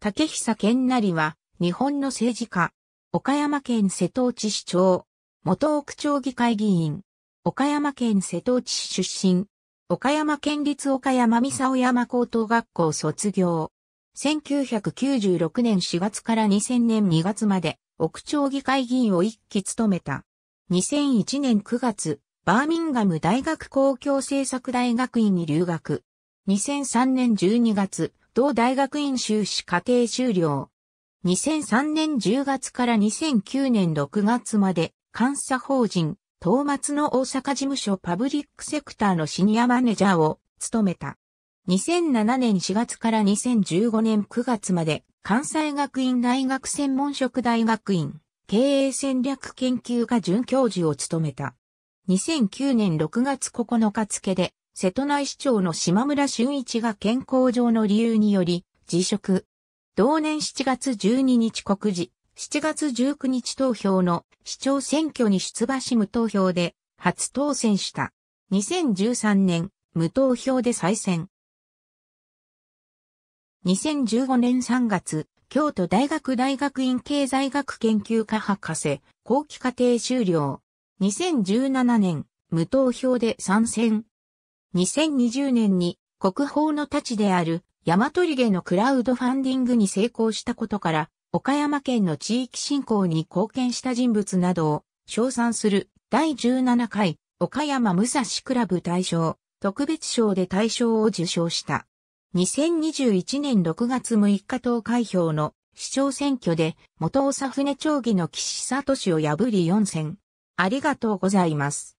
竹久健成は、日本の政治家、岡山県瀬戸内市長、元奥町議会議員、岡山県瀬戸内市出身、岡山県立岡山三沢山高等学校卒業。1996年4月から2000年2月まで、奥町議会議員を一期務めた。2001年9月、バーミンガム大学公共政策大学院に留学。2003年12月、同大学院修士課程修了。2003年10月から2009年6月まで、監査法人、東松の大阪事務所パブリックセクターのシニアマネージャーを務めた。2007年4月から2015年9月まで、関西学院大学専門職大学院経営戦略研究科准教授を務めた。2009年6月9日付で瀬戸内市長の島村俊一が健康上の理由により、辞職。同年7月12日告示、7月19日投票の市長選挙に出馬し無投票で初当選した。2013年、無投票で再選。2015年3月、京都大学大学院経済学研究科博士、後期課程修了。2017年、無投票で参戦。2020年に国宝の太刀である山鳥家のクラウドファンディングに成功したことから、岡山県の地域振興に貢献した人物などを称賛する第17回岡山武蔵クラブ大賞特別賞で大賞を受賞した。2021年6月6日投開票の市長選挙で元長船町議の岸里氏を破り4選。ありがとうございます。